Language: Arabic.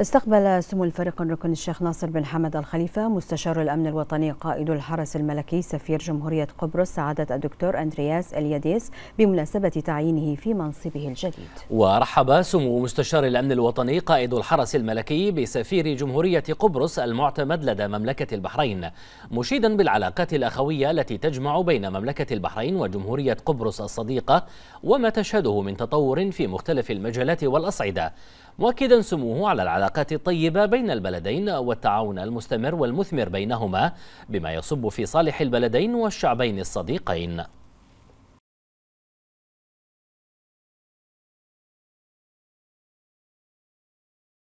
استقبل سمو الفريق الركن الشيخ ناصر بن حمد الخليفة مستشار الأمن الوطني قائد الحرس الملكي سفير جمهورية قبرص سعادة الدكتور أندرياس الياديس بمناسبة تعيينه في منصبه الجديد ورحب سمو مستشار الأمن الوطني قائد الحرس الملكي بسفير جمهورية قبرص المعتمد لدى مملكة البحرين مشيدا بالعلاقات الأخوية التي تجمع بين مملكة البحرين وجمهورية قبرص الصديقة وما تشهده من تطور في مختلف المجالات والأصعدة مؤكدا سموه على العلاقات الطيبة بين البلدين والتعاون المستمر والمثمر بينهما بما يصب في صالح البلدين والشعبين الصديقين